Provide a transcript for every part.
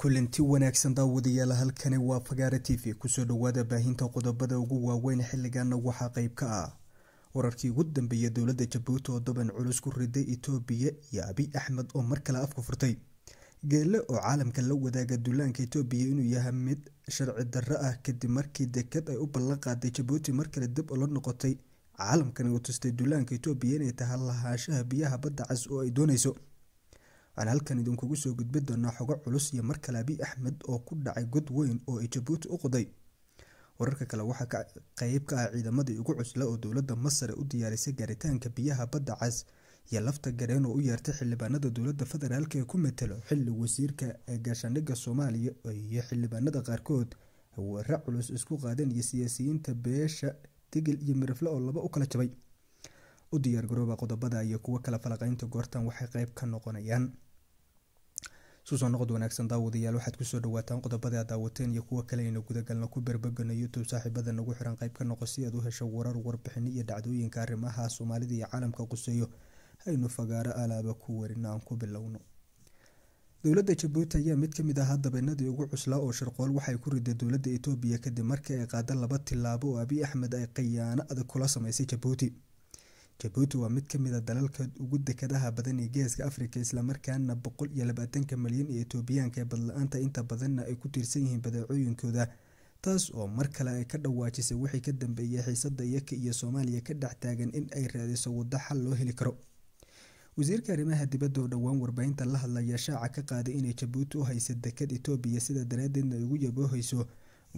kulanti wanaagsan daawadayaala halkani waa fagaara t v kusoo dhawaada baahinta qodobada ugu waaweyn xilligana waxaa qeyb ka ah wararkii ugu dambeeya dowlada jabuuti oo daban culus ku riday itoobiya iyo abiy axmed oo mar kale afku furtay geelle oo caalamka la wadaaga duulaanka itoobiya inuu yahay mid sharci darro ah kadib markii dekad ay u ballan qaaday jabuuti mar kale dib ula noqotay caalamkani uu tustay duulaanka itoobiya inay tahay lahaashaha biyaha badda cas oo ay doonayso aan halkan idinkugu soo gudbi doonaa xogo culus iyo mar kale axmed oo ku dhacay god weyn oo ay jabuuti u qoday wararka kale waxaa ka qeyb ka ah ciidamadii ugu cusla oo dowladda masar u diyaarisay gaaritaanka biyaha badda cas iyo lafta gareen oo u yeertay xildhibaanada dowladda federaalk ee ku matelo xilli wasiirka gaashaandhigga soomaaliya iyo xildhibaanada qaarkood wara culus isku qaadeen iyo siyaasiyiinta beesha digil iyo mirafle oo laba u kala jabay u diyaargarooba qodobada iyo kuwo kala falaqaynta goortan waxay qeyb ka noqonayaan susoo noqod wanaagsan daawadayaal waxaad kusoo dhawaataan qodobada aad daawateen iyo kuwa kale aynu gudagalna ku berbegano youtube saaxiibada nagu xiran qayb ka noqo si aad u hesho warar warbixino iyo dhacdooyinka arrimaha soomaalida iyo caalamka quseeyo haynu fagaaro alaaba ku warino aan ku bilowno dowladda jabuuti ayaa mid kamid ah dabeynadii ugu cuslaa oo shirqool waxay ku riday dowladda etoobiya kadib markii ay qaada laba tilaabo oo abiy axmed ay khiyaano adag kula samaysay jabuuti jabuuti waa mid kamid a ah dalalka ugu dekadaha badan ee geeska afrika islamarkaana boqol iyo labaatanka malyan ee etoobiyaanka badla-aanta inta badanna ay ku tiirsan yihiin badeecooyinkooda taas oo mar kale ay ka dhawaajisay wixii ka dambeeyay xiisada iyaka iyo soomaaliya ka dhex taagan in ay raadiso waddo xal loo heli karo wasiirka arrimaha dibadda oo dhowaan warbaahinta la hadlaya shaaca ka qaaday inay jabuuti u haysa dekad etoobiya sida daraadeedna ay ugu yaboohayso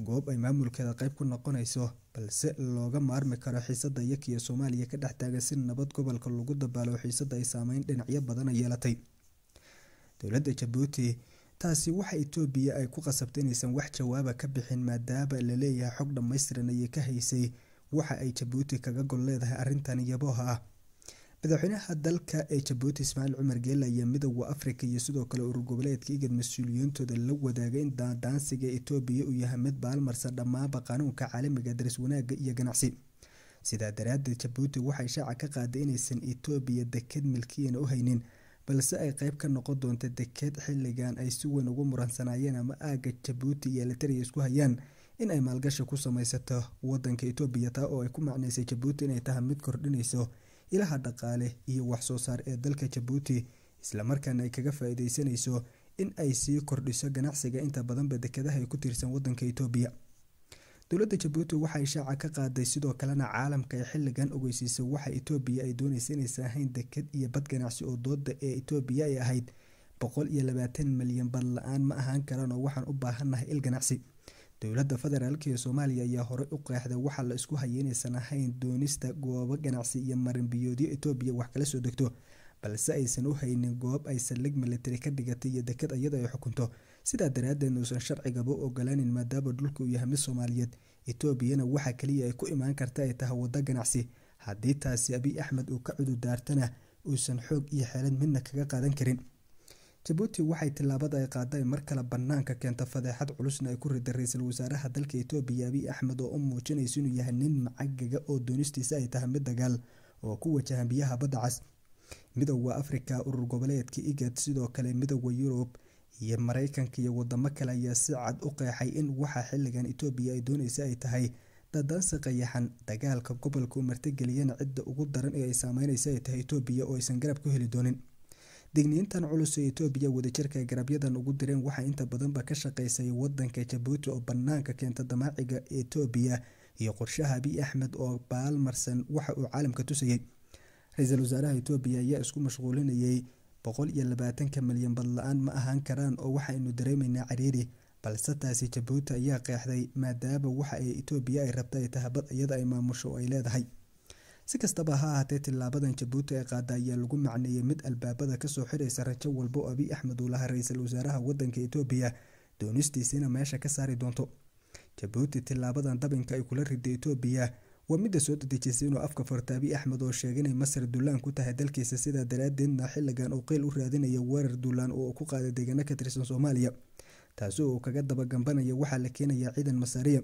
goob ay maamulkeeda qayb ku noqonayso balse looga maarmi karo xiisada yakiyo soomaaliya ka dhex taaga si nabad gobolka lagu dabaalo xiisada ay saameyn dhinacyo badana yeelatay dowlada jabuuti taasi waxa itoobiya ay ku qasabtay inaysan wax jawaaba ka bixin maadaaba laleeyahay xog dhammaystiran ayay ka haysay waxa ay jabuuti kaga gol leedahay arintan yaboha ah madaxweynaha dalka ee jabuuti ismaaciil cumar geela ayaa midowda afrika iyo sidoo kale urur goboleedka igad mas-uuliyiintooda la wadaagay in daansiga etoobiya uu yahay mid baalmarsa dhammaanba qaanuunka caalamiga ah, daris wanaagga iyo ganacsi sidaa daraadeed jabuuti waxay shaaca ka qaaday inaysan etoobiya deked milkiyana u haynin balse ay qeyb ka noqon doonta deked xilligan ay si weyn ugu muransanaayeen ama aaga jabuuti iyo elitariya isku hayaan in ay maalgasha ku samaysato wadanka etoobiya taa oo ay ku macnaysay jabuuti inay tahay mid kordhinayso ilaha dhaqaale iyo waxsoo saar ee dalka jabuuti islamarkaana ay kaga faa'iidaysanayso in ay sii kordhiso ganacsiga inta badanba dekadaha ay ku tiirsan wadanka itoobiya dowladda jabuuti waxay shaaca ka qaaday sidoo kalena caalamka ay xilligan ogeysiisa waxa itoobiya ay dooneysa inaysan ahayn dekad iyo bad ganacsi oo dooda ee itoobiya ay ahayd boqol iyo labaatan milyan bad la-aan ma ahaan karan oo waxaan u baahannahay il ganacsi dowladda federaalk ee soomaaliya ayaa horey u qeexday waxaa la isku hayay inaysan ahayn doonista goobo ganacsi iyo marinbiyoodyo etoobiya wax kala soo degto balse aysan u haynin goob ay saldhig militari ka dhigatay iyo dekad iyada ay xukunto sidaa daraadeed uusan sharcigaba u ogolaanin maadaama dhulka uu yahay mid soomaaliyeed etoobiyana waxaa kaliya ay ku imaan karta ay tahay waddo ganacsi haddii taasi abiy axmed uu ka cududaartana uusan xoog iyo xeelad midna kaga qaadan karin jabuuti waxay tilaabada ay qaaday mar kale bannaanka keenta fadeexad culusna ay ku riday ra-iisul wasaaraha dalka etoobiya abiy axmed oo u muujinaysa inuu yahay nin macagaga oo doonistiisa ay tahay mid dagaal oo ku wajahan biyaha badda cas midooda afrika urur goboleedka igad sidoo kale midooda yurub iyo maraykanka iyo wadamo kale ayaa si cad u qeexay in waxa xilligan etoobiya ay doonaysa ay tahay dadansi qayaxan dagaalka gobolka u martigeliyana cidda ugu daran ee ay saameynaysa ay tahay etoobiya oo aysan garab ku heli doonin digniintan culus ee etoobiya wadajirka garabyadan ugu direen waxaa inta badanba ka shaqeysay wadanka jabuuti oo bannaanka keenta damaaciga etoobiya iyo qorshaha abiy axmed oo baalmarsan waxa uu caalamka tusayay ra-iisul wasaaraha etoobiya ayaa isku mashquulinayay boqol iyo labaatanka milyan badla-aan ma ahaan karaan oo waxaaynu dareemaynaa cariiri balse taasi jabuuti ayaa qeexday maadaama waxa ay etoobiya ay rabta ay tahabad iyada ay maamusho oo ay leedahay si kastaba ha ahaatee tilaabadan jabuuti ee qaada ayaa lagu macneeyey mid albaabada kasoo xiraysa rajo walbo abiy axmed uu laha ra-iisul wasaaraha wadanka etoobiya doonistiisiina meesha ka saari doonto jabuuti tilaabadan dabinka ay kula riday etoobiya waa midda soo dadejisay inuu afka furta abiy axmed oo sheegay inay masar duulaan ku tahay dalkiisa sidaa daraadeedna xilligan uu qeyl u raadinaya weerar duulaan oo ku qaaday deegaano ka tirsan soomaaliya taasi oo kaga daba gambanayo waxaa la keenayaa ciidan masaariya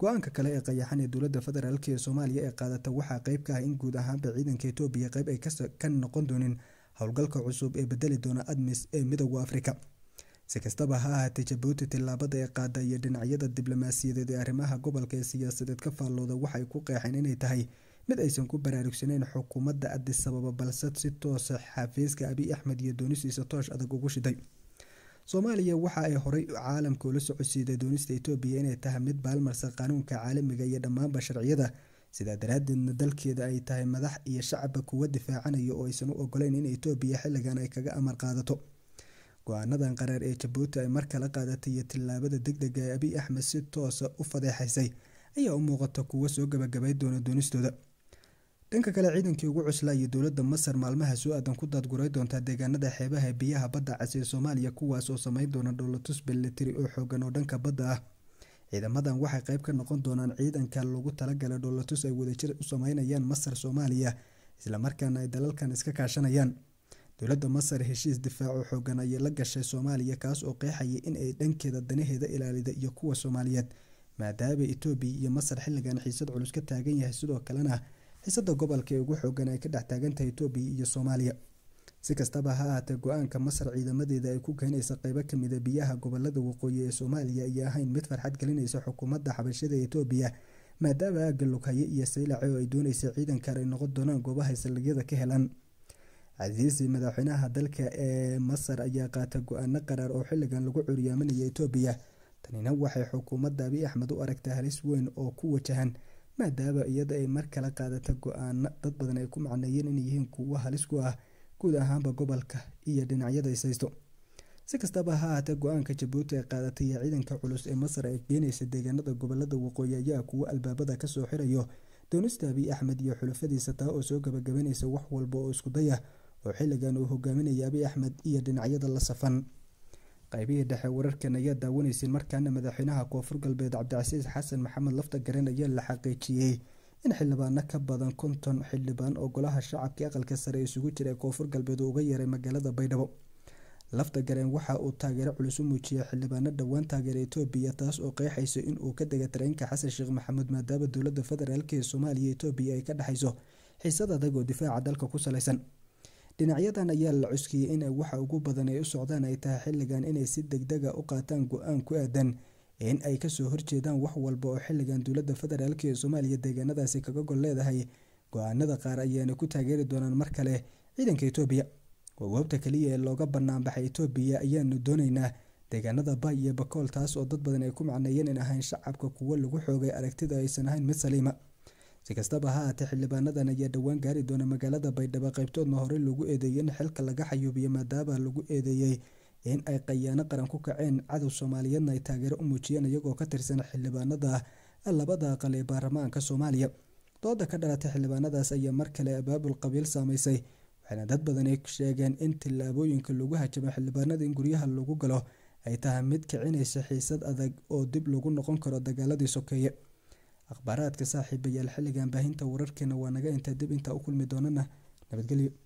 go-aanka kale ee qayaxan ee dowlada federaalk ee soomaaliya ee qaadata waxaa qeyb ka ah in guud ahaanba ciidanka etoobiya qeyb ay ka noqon doonin howlgalka cusub ee bedeli doona admis ee midooda afrika si kastaba ha ahaatay jabuuti tilaabada ee qaada iyo dhinacyada diblomaasiyadeed ee arrimaha gobolka ee siyaasadeed ka faallooda waxay ku qeexeen inay tahay mid aysan ku baraarugsaneyn xukuumadda addisababa balse si toosa ah xafiiska abiy axmed iyo doonisiisa toosh adag ugu shiday soomaaliya waxa ay horay caalamka ula socodsiiday doonista etoobiya inay tahay mid baalmarsa qaanuunka caalamiga iyo dhammaanba sharciyada sidaa daraaddeedna dalkeeda ay tahay madax iyo shacabba kuwa difaacanaya oo aysan u ogoleyn in etoobiya xilligan ay kaga amar qaadato go-aanadan qaraar ee jabuuti ay mar qaadatay iyo tillaabada dega ee abiy axmed si toosa u fadeexaysay ayaa u muuqata kuwa soo gabagabay doona doonistooda dhanka kale ciidankii ugu cusla iyo dowladda masar maalmaha soo aadan ku daadguray doontaa deegaanada xeebaha biyaha badda cas ee soomaaliya kuwaas oo sameyn doona dhowlatus beletiri oo xoogan oo dhanka badda ah ciidamadan waxay qayb ka noqon doonaan ciidanka lagu talagalay dhowlatus ay wadajir u sameynayaan masar soomaaliya islamarkaana ay dalalkan iska kaashanayaan dowladda masar heshiis difaaco xoogan ayay la gashay soomaaliya kaas oo qeexaya in ay dhankeeda danaheeda ilaalida iyo kuwa soomaaliyeed maadaaba etoobiya iyo masar xilligan xiisad culus ka taagan yahay sidoo kalena xiisada gobolka ee ugu xoogan ay ka dhex taagantahay etoobiya iyo soomaaliya si kastaba ha ahaatee go-aanka masar ciidamadeeda ay ku keenaysa qeybo kamida ah biyaha gobolada waqooyi ee soomaaliya ayay ahayn mid farxad gelinaysa xukuumadda xabashada etoobiya maadaama aagga lughaye iyo saylace oo ay doonaysa ciidankan ay noqon doonaan goobahay saldhigyada ka helan casiisi madaxweynaha dalka ee masar ayaa qaatay go-aano qaraar oo xilligan lagu curyaaminaya etoobiya tanina waxay xukuumadda abiy axmed u aragtaa halis weyn oo ku wajahan maadaaba iyada ay mar kala qaadata go-aana dad badan ay ku macneeyeen inay yihiin kuwo halis ku ah guud ahaanba gobolka iyo dhinacyada ishaysto si kastaba ha ahaatee go-aanka jabuuti ay qaadatay iyo ciidanka culus ee masar ee keenaysa deegaanada gobollada waqooyi ayaa kuwo albaabada kasoo xirayo doonista abiy axmed iyo xulafadiisa taa oo soo gabagabanaysa wax walba oo isku ah oo xilligan uu hogaaminaya abiy axmed iyo dhinacyada la safan qaybihii dhexe wararkan ayaa daawanaysaen markaana madaxweynaha koonfur galbeed cabdicasiis xasan maxamed lafta gareen ayaa la xaqiijiyey in xildhibaano ka badan konton xildhibaan oo golaha shacabka aqalka sare isugu jira ee koonfur galbeed uu uga yeeray magaalada baydhabo lafta gareen waxa uu taageero culus u muujiyey xildhibaano dhowaan taageera etoobiya taas oo qeexayso in uu ka dega tareenka xasan sheekh maxamuud maadaama dowladda federaalk ee soomaaliya etoobiya ay ka dhexayso xiisad adag oo difaaca dalka ku salaysan dhinacyadan ayaa la cuskiyey in waxa ugu badan ay u socdaan ay tahay xilligan inay si degdega ah u qaataan go-aan ku aadan in ay kasoo horjeedaan wax walba oo xilligan dowladda federaalk ee soomaaliya deegaanadaasi kaga gol leedahay go-aanada qaar ayaana ku taageeri doonaan mar kale ciidanka etoobiya waa wabta kaliya ee looga banaanbaxay etoobiya ayaanu doonaynaa deegaanada bay iyo bakool taas oo dad badan ay ku macneeyeen in ahayn shacabka kuwo lagu xoogay aragtida aysan ahayn mid saliima si kastaba ha aatee xildhibaanadan ayaa dhowaan gaari doona magaalada baydhaba qaybtoodna horey lagu eedeeyey in xilka laga xayuubiyo maadaama lagu eedeeyey in ay qayaano qaran ku kaceen cadow soomaaliyeedna ay taageero u muujiyeen iyagoo ka tirsan xildhibaanada labada aqal ee baarlamaanka soomaaliya dooda ka dhalatay xildhibaanadaas ayaa mar kale abaabul qabiil saameysay waxaana dad badan sheegeen in tillaabooyinka lagu hajamo xildhibaanada in guryaha lagu galo ay tahay mid kicinaysa xiisad adag oo dib lagu noqon karo dagaaladii sokeeye akhbaaraadka saaxiibayaal xilligan baahinta wararkeena waa naga intaa dib intaa u kulmi doonana nabadgelyo